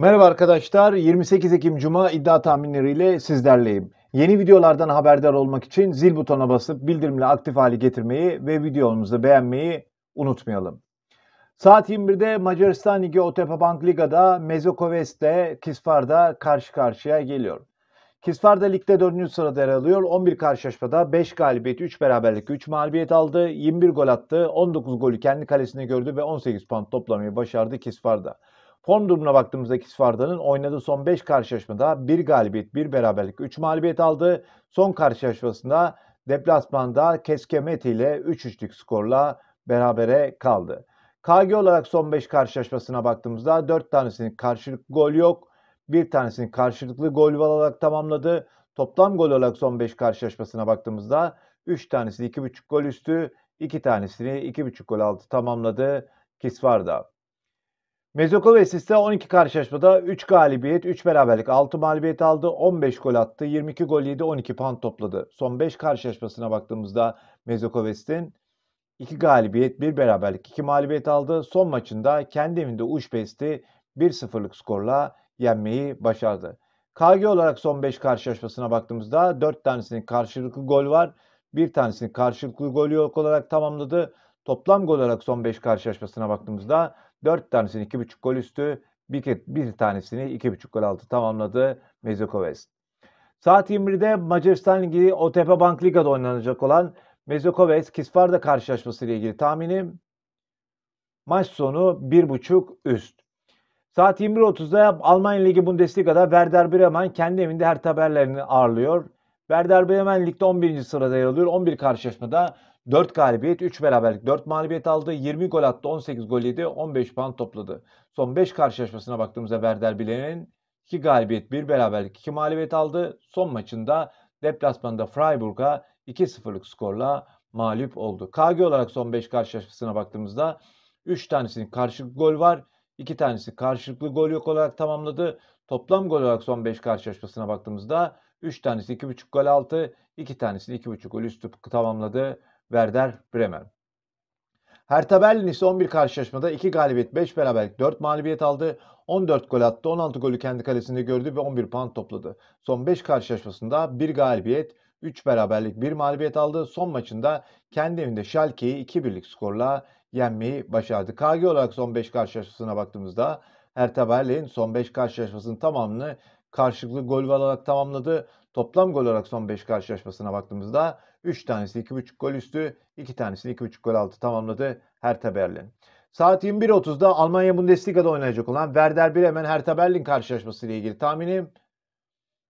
Merhaba arkadaşlar. 28 Ekim Cuma iddia tahminleriyle sizlerleyim. Yeni videolardan haberdar olmak için zil butonuna basıp bildirimle aktif hale getirmeyi ve videomuzu beğenmeyi unutmayalım. Saat 21'de Macaristan Ligi Otepa Bank Liga'da Mezokoves'te Kisfar'da karşı karşıya geliyor. Kisfar'da ligde 4. sırada yer alıyor. 11 karşılaşmada 5 galibiyet, 3 beraberlik, 3 mağlubiyet aldı. 21 gol attı. 19 golü kendi kalesine gördü ve 18 puan toplamayı başardı Kisfar'da. Form durumuna baktığımızda Kisvarda'nın oynadığı son 5 karşılaşmada 1 galibiyet, 1 beraberlik, 3 mağlubiyet aldı. Son karşılaşmasında deplasmanda Keskemet ile 3-3'lük skorla berabere kaldı. KG olarak son 5 karşılaşmasına baktığımızda 4 tanesinin karşılık gol yok. Bir tanesini karşılıklı gol alarak tamamladı. Toplam gol olarak son 5 karşılaşmasına baktığımızda 3 tanesini 2,5 gol üstü, 2 tanesini 2,5 gol altı tamamladı Kisvarda. Mezokoves ise 12 karşılaşmada 3 galibiyet, 3 beraberlik, 6 mağlubiyet aldı, 15 gol attı, 22 gol yedi, 12 puan topladı. Son 5 karşılaşmasına baktığımızda Mezokoves'in 2 galibiyet, 1 beraberlik, 2 mağlubiyet aldı. Son maçında kendi evinde Uşbest'i 1-0'lık skorla yenmeyi başardı. KG olarak son 5 karşılaşmasına baktığımızda 4 tanesinin karşılıklı gol var. 1 tanesinin karşılıklı gol yok olarak tamamladı. Toplam gol olarak son 5 karşılaşmasına baktığımızda 4 tanesini 2.5 gol üstü, bir, bir tanesini 2.5 gol altı tamamladı Mezokovez. Saat 21'de Macaristan Ligi OTP Bank Liga'da oynanacak olan Mezokovez Kisvarda karşılaşması ile ilgili tahminim maç sonu 1.5 üst. Saat 21.30'da Almanya Ligi Bundesliga'da Werder Bremen kendi evinde her haberlerini ağırlıyor. Werder Bremen ligde 11. sırada yer alıyor. 11 karşılaşmada 4 galibiyet, 3 beraberlik, 4 mağlubiyet aldı. 20 gol attı, 18 gol yedi, 15 puan topladı. Son 5 karşılaşmasına baktığımızda Werder Bremen'in 2 galibiyet, 1 beraberlik, 2 mağlubiyet aldı. Son maçında deplasmanda Freiburg'a 2-0'lık skorla mağlup oldu. KG olarak son 5 karşılaşmasına baktığımızda 3 tanesinin karşılıklı gol var. 2 tanesi karşılıklı gol yok olarak tamamladı. Toplam gol olarak son 5 karşılaşmasına baktığımızda 3 tanesi 2,5 gol altı, 2 tanesini 2,5 gol üstü tamamladı Werder Bremen. Hertha Berlin ise 11 karşılaşmada 2 galibiyet, 5 beraberlik, 4 mağlubiyet aldı. 14 gol attı, 16 golü kendi kalesinde gördü ve 11 puan topladı. Son 5 karşılaşmasında 1 galibiyet, 3 beraberlik, 1 mağlubiyet aldı. Son maçında kendi evinde Schalke'yi 2-1'lik skorla yenmeyi başardı. KG olarak son 5 karşılaşmasına baktığımızda Hertha Berlin son 5 karşılaşmasının tamamını karşılıklı gol alarak tamamladı. Toplam gol olarak son 5 karşılaşmasına baktığımızda 3 tanesi 2.5 gol üstü, 2 tanesi 2.5 gol altı tamamladı Hertha Berlin. Saat 21.30'da Almanya Bundesliga'da oynayacak olan Werder Bremen Hertha Berlin karşılaşması ile ilgili tahminim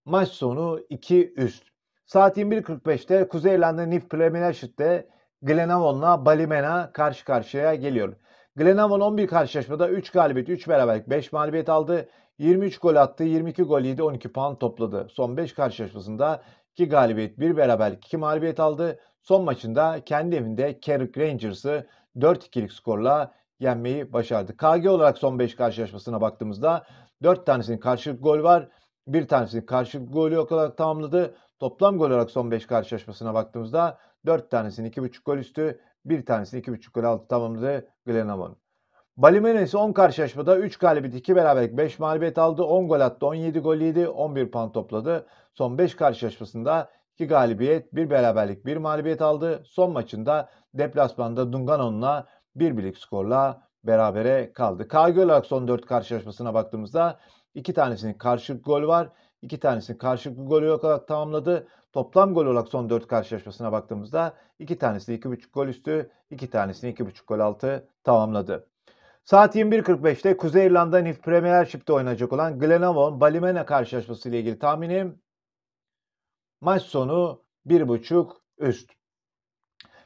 maç sonu 2 üst. Saat 21.45'te Kuzey İrlanda Nif Premiership'te Glenavon'la Balimena karşı karşıya geliyor. Glenavon 11 karşılaşmada 3 galibiyet, 3 beraberlik, 5 mağlubiyet aldı. 23 gol attı, 22 gol yedi, 12 puan topladı. Son 5 karşılaşmasında 2 galibiyet, 1 beraberlik, 2 mağlubiyet aldı. Son maçında kendi evinde Carrick Rangers'ı 4-2'lik skorla yenmeyi başardı. KG olarak son 5 karşılaşmasına baktığımızda 4 tanesinin karşılık gol var. 1 tanesinin karşılık golü yok olarak tamamladı. Toplam gol olarak son 5 karşılaşmasına baktığımızda 4 tanesinin 2.5 gol üstü, bir tanesinin 2.5 gol altı tamamladı Glenavon. Balimenes 10 karşılaşmada 3 galibiyet 2 beraberlik 5 mağlubiyet aldı. 10 gol attı. 17 gol yedi. 11 puan topladı. Son 5 karşılaşmasında 2 galibiyet 1 beraberlik 1 mağlubiyet aldı. Son maçında deplasmanda Dunganon'la 1 birlik skorla berabere kaldı. KG olarak son 4 karşılaşmasına baktığımızda 2 tanesinin karşılık gol var. 2 tanesinin karşılıklı golü olarak tamamladı. Toplam gol olarak son 4 karşılaşmasına baktığımızda 2 tanesini 2.5 gol üstü, 2 tanesini 2.5 gol altı tamamladı. Saat 21.45'te Kuzey İrlanda Nif Premiership'te oynanacak olan Glenavon Balimena karşılaşması ile ilgili tahminim maç sonu 1.5 üst.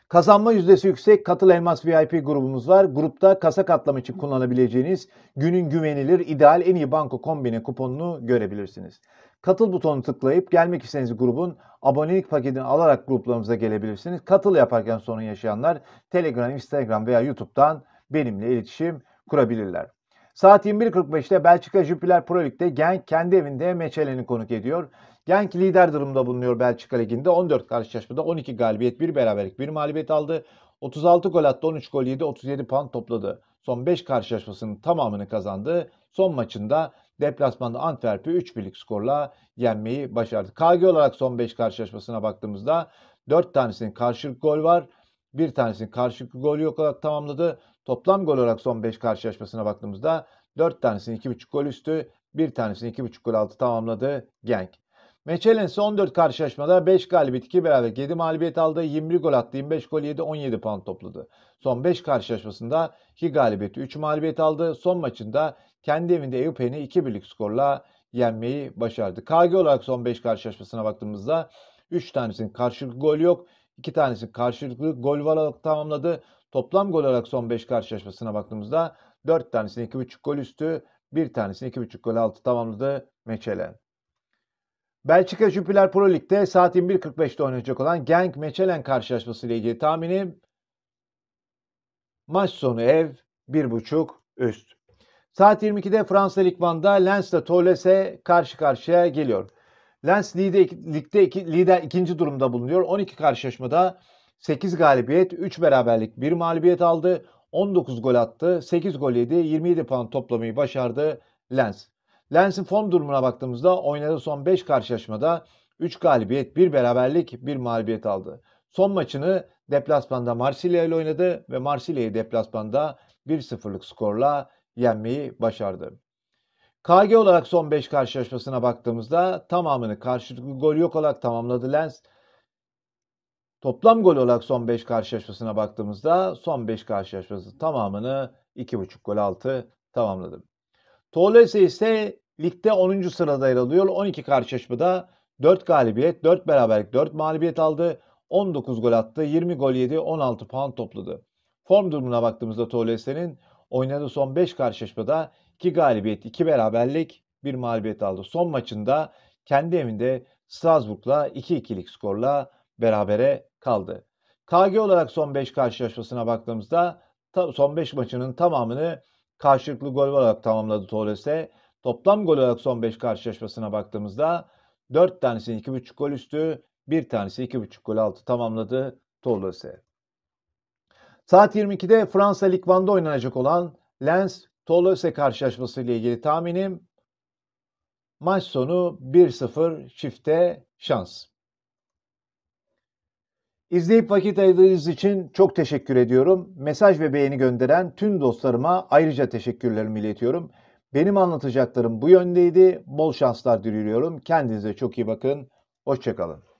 Kazanma yüzdesi yüksek Katıl Elmas VIP grubumuz var. Grupta kasa katlama için kullanabileceğiniz günün güvenilir ideal en iyi banko kombine kuponunu görebilirsiniz. Katıl butonu tıklayıp gelmek istediğiniz grubun abonelik paketini alarak gruplarımıza gelebilirsiniz. Katıl yaparken sorun yaşayanlar Telegram, Instagram veya YouTube'dan benimle iletişim kurabilirler. Saat 21.45'te Belçika Jupiler Pro Lig'de Genk kendi evinde Meçelen'i konuk ediyor. Genk lider durumda bulunuyor Belçika Ligi'nde. 14 karşılaşmada 12 galibiyet, 1 beraberlik, 1 mağlubiyet aldı. 36 gol attı, 13 gol yedi, 37 puan topladı. Son 5 karşılaşmasının tamamını kazandı. Son maçında deplasmanda Antwerp'i 3 birlik skorla yenmeyi başardı. KG olarak son 5 karşılaşmasına baktığımızda 4 tanesinin karşılık gol var bir tanesini karşılıklı gol yok olarak tamamladı. Toplam gol olarak son 5 karşılaşmasına baktığımızda 4 tanesini 2.5 gol üstü, bir tanesini 2.5 gol altı tamamladı Genk. Mechelen ise 14 karşılaşmada 5 galibiyet 2 beraber 7 mağlubiyet aldı. 21 gol attı. 25 gol yedi. 17 puan topladı. Son 5 karşılaşmasında 2 galibiyeti 3 mağlubiyet aldı. Son maçında kendi evinde Eyüphen'i 2 birlik skorla yenmeyi başardı. KG olarak son 5 karşılaşmasına baktığımızda 3 tanesinin karşılıklı gol yok. İki tanesi karşılıklı gol var olarak tamamladı. Toplam gol olarak son 5 karşılaşmasına baktığımızda 4 tanesini 2,5 gol üstü, bir tanesini 2,5 gol altı tamamladı Meçelen. Belçika Jupiler Pro Lig'de saat 21.45'te oynayacak olan Genk Meçelen karşılaşması ile ilgili tahminim maç sonu ev 1.5 üst. Saat 22'de Fransa Lig 1'da Toulouse karşı karşıya geliyor. Lens ligde, ligde iki, lider ikinci durumda bulunuyor. 12 karşılaşmada 8 galibiyet, 3 beraberlik, 1 mağlubiyet aldı. 19 gol attı, 8 gol yedi, 27 puan toplamayı başardı Lens. Lens'in form durumuna baktığımızda oynadığı son 5 karşılaşmada 3 galibiyet, 1 beraberlik, 1 mağlubiyet aldı. Son maçını deplasmanda Marsilya ile oynadı ve Marsilya'yı deplasmanda 1-0'lık skorla yenmeyi başardı. KG olarak son 5 karşılaşmasına baktığımızda tamamını karşılıklı gol yok olarak tamamladı Lens. Toplam gol olarak son 5 karşılaşmasına baktığımızda son 5 karşılaşması tamamını 2.5 gol altı tamamladı. Tolese ise ligde 10. sırada yer alıyor. 12 karşılaşmada 4 galibiyet, 4 beraberlik, 4 mağlubiyet aldı. 19 gol attı, 20 gol yedi, 16 puan topladı. Form durumuna baktığımızda Tolese'nin Oynadığı son 5 karşılaşmada 2 galibiyet, 2 beraberlik, 1 mağlubiyet aldı. Son maçında kendi evinde Strasbourg'la 2-2'lik skorla berabere kaldı. KG olarak son 5 karşılaşmasına baktığımızda son 5 maçının tamamını karşılıklı gol olarak tamamladı Torres'e. Toplam gol olarak son 5 karşılaşmasına baktığımızda 4 tanesini 2.5 gol üstü, 1 tanesi 2.5 gol altı tamamladı Torres'e. Saat 22'de Fransa Lig oynanacak olan Lens Toulouse karşılaşması ile ilgili tahminim maç sonu 1-0 çifte şans. İzleyip vakit ayırdığınız için çok teşekkür ediyorum. Mesaj ve beğeni gönderen tüm dostlarıma ayrıca teşekkürlerimi iletiyorum. Benim anlatacaklarım bu yöndeydi. Bol şanslar diliyorum. Kendinize çok iyi bakın. Hoşçakalın.